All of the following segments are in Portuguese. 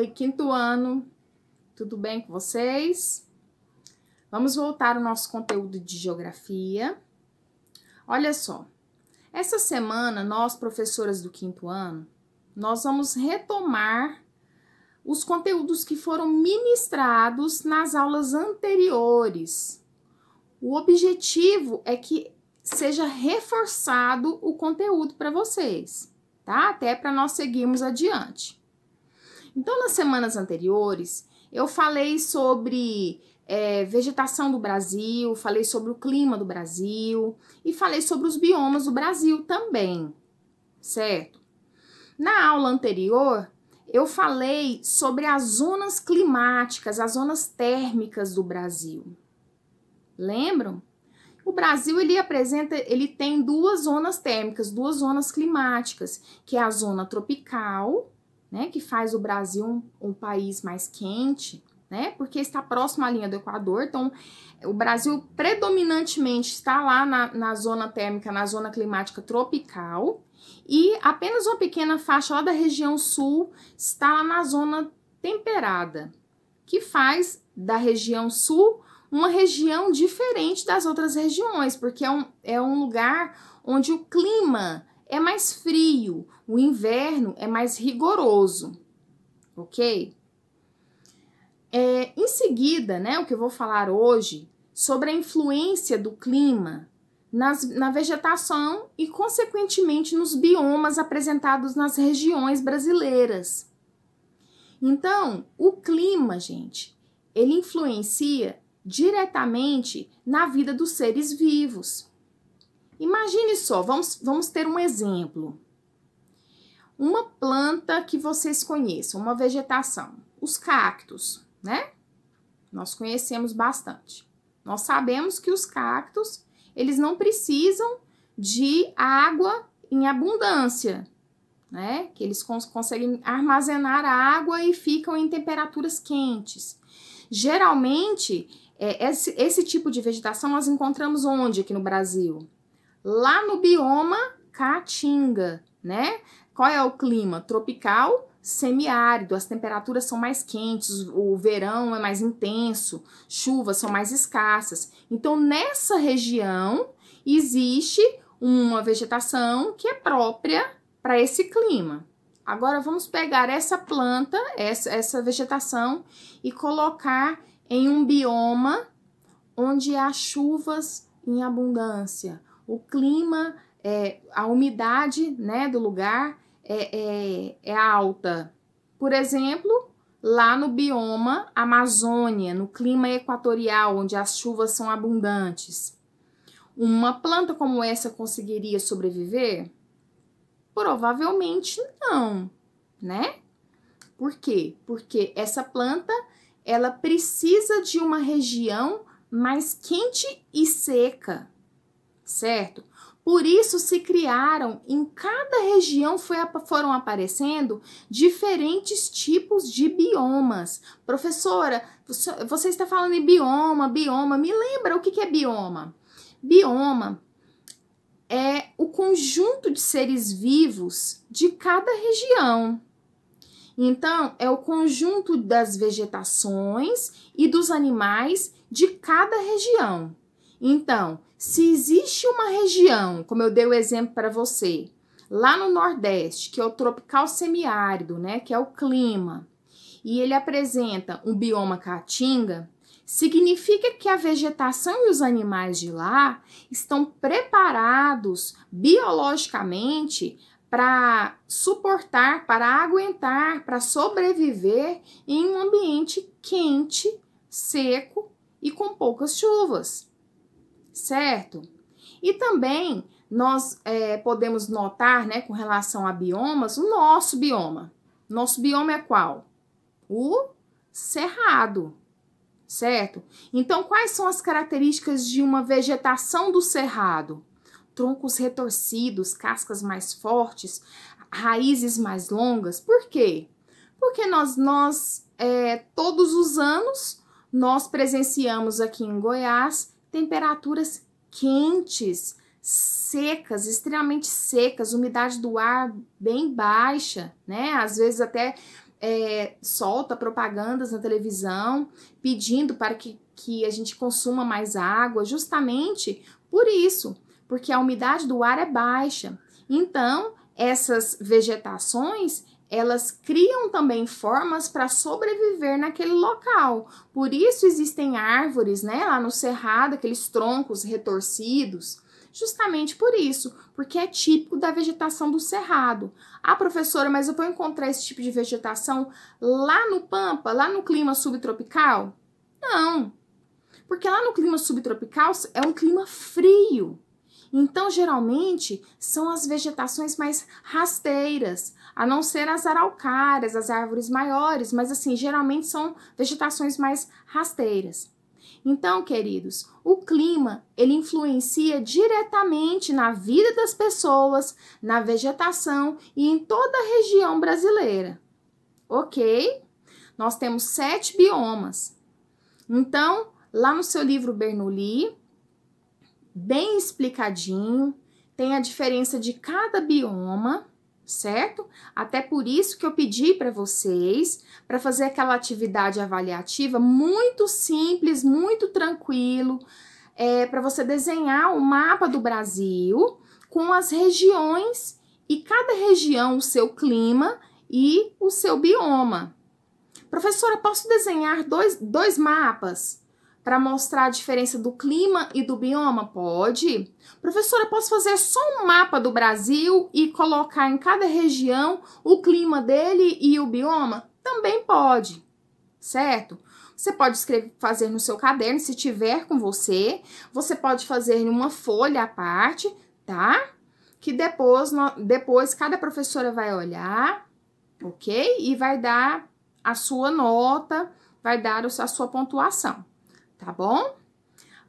Oi, quinto ano, tudo bem com vocês? Vamos voltar ao nosso conteúdo de geografia. Olha só, essa semana nós, professoras do quinto ano, nós vamos retomar os conteúdos que foram ministrados nas aulas anteriores. O objetivo é que seja reforçado o conteúdo para vocês, tá? Até para nós seguirmos adiante. Então, nas semanas anteriores, eu falei sobre é, vegetação do Brasil, falei sobre o clima do Brasil e falei sobre os biomas do Brasil também, certo? Na aula anterior, eu falei sobre as zonas climáticas, as zonas térmicas do Brasil. Lembram? O Brasil ele apresenta, ele tem duas zonas térmicas, duas zonas climáticas, que é a zona tropical né, que faz o Brasil um, um país mais quente, né, porque está próximo à linha do Equador. Então, o Brasil predominantemente está lá na, na zona térmica, na zona climática tropical, e apenas uma pequena faixa lá da região sul está lá na zona temperada, que faz da região sul uma região diferente das outras regiões, porque é um, é um lugar onde o clima é mais frio, o inverno é mais rigoroso, ok? É, em seguida, né, o que eu vou falar hoje sobre a influência do clima nas, na vegetação e, consequentemente, nos biomas apresentados nas regiões brasileiras. Então, o clima, gente, ele influencia diretamente na vida dos seres vivos. Imagine só, vamos, vamos ter um exemplo. Uma planta que vocês conheçam, uma vegetação, os cactos, né? Nós conhecemos bastante. Nós sabemos que os cactos, eles não precisam de água em abundância, né? Que eles cons conseguem armazenar a água e ficam em temperaturas quentes. Geralmente, é, esse, esse tipo de vegetação nós encontramos onde aqui no Brasil? lá no bioma Caatinga, né? Qual é o clima? Tropical, semiárido, as temperaturas são mais quentes, o verão é mais intenso, chuvas são mais escassas. Então, nessa região existe uma vegetação que é própria para esse clima. Agora vamos pegar essa planta, essa, essa vegetação e colocar em um bioma onde há chuvas em abundância, o clima, é, a umidade né, do lugar é, é, é alta. Por exemplo, lá no bioma Amazônia, no clima equatorial, onde as chuvas são abundantes. Uma planta como essa conseguiria sobreviver? Provavelmente não, né? Por quê? Porque essa planta ela precisa de uma região mais quente e seca certo? Por isso se criaram, em cada região foi, foram aparecendo diferentes tipos de biomas. Professora, você está falando em bioma, bioma, me lembra o que é bioma? Bioma é o conjunto de seres vivos de cada região. Então, é o conjunto das vegetações e dos animais de cada região. Então, se existe uma região, como eu dei o exemplo para você, lá no Nordeste, que é o tropical semiárido, né, que é o clima, e ele apresenta um bioma caatinga, significa que a vegetação e os animais de lá estão preparados biologicamente para suportar, para aguentar, para sobreviver em um ambiente quente, seco e com poucas chuvas certo? E também nós é, podemos notar, né, com relação a biomas, o nosso bioma. Nosso bioma é qual? O cerrado, certo? Então, quais são as características de uma vegetação do cerrado? Troncos retorcidos, cascas mais fortes, raízes mais longas. Por quê? Porque nós, nós é, todos os anos, nós presenciamos aqui em Goiás temperaturas quentes, secas, extremamente secas, umidade do ar bem baixa, né? Às vezes até é, solta propagandas na televisão pedindo para que, que a gente consuma mais água, justamente por isso, porque a umidade do ar é baixa. Então, essas vegetações elas criam também formas para sobreviver naquele local. Por isso existem árvores, né, lá no cerrado, aqueles troncos retorcidos. Justamente por isso, porque é típico da vegetação do cerrado. Ah, professora, mas eu vou encontrar esse tipo de vegetação lá no Pampa, lá no clima subtropical? Não. Porque lá no clima subtropical é um clima frio. Então, geralmente, são as vegetações mais rasteiras, a não ser as araucárias, as árvores maiores, mas assim, geralmente são vegetações mais rasteiras. Então, queridos, o clima ele influencia diretamente na vida das pessoas, na vegetação e em toda a região brasileira. Ok? Nós temos sete biomas. Então, lá no seu livro Bernoulli, bem explicadinho, tem a diferença de cada bioma, certo? Até por isso que eu pedi para vocês para fazer aquela atividade avaliativa muito simples, muito tranquilo, é, para você desenhar o um mapa do Brasil com as regiões e cada região o seu clima e o seu bioma. Professora, posso desenhar dois, dois mapas? para mostrar a diferença do clima e do bioma? Pode. Professora, posso fazer só um mapa do Brasil e colocar em cada região o clima dele e o bioma? Também pode, certo? Você pode escrever, fazer no seu caderno, se tiver com você. Você pode fazer em uma folha à parte, tá? Que depois, depois cada professora vai olhar, ok? E vai dar a sua nota, vai dar a sua pontuação tá bom?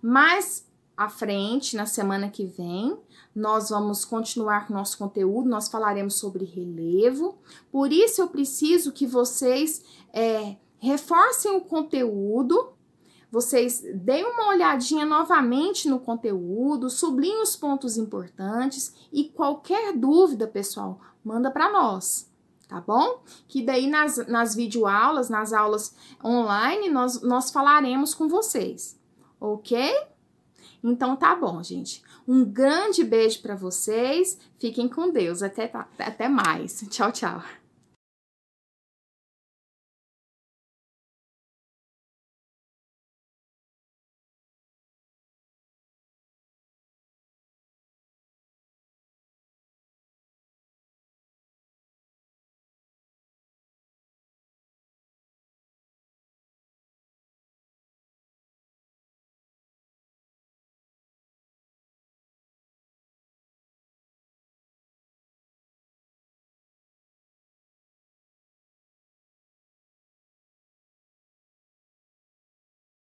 Mas à frente, na semana que vem, nós vamos continuar com nosso conteúdo, nós falaremos sobre relevo. Por isso, eu preciso que vocês é, reforcem o conteúdo, vocês deem uma olhadinha novamente no conteúdo, sublinhem os pontos importantes e qualquer dúvida, pessoal, manda para nós tá bom? Que daí nas, nas videoaulas, nas aulas online, nós, nós falaremos com vocês, ok? Então tá bom, gente. Um grande beijo para vocês. Fiquem com Deus. Até, até mais. Tchau, tchau.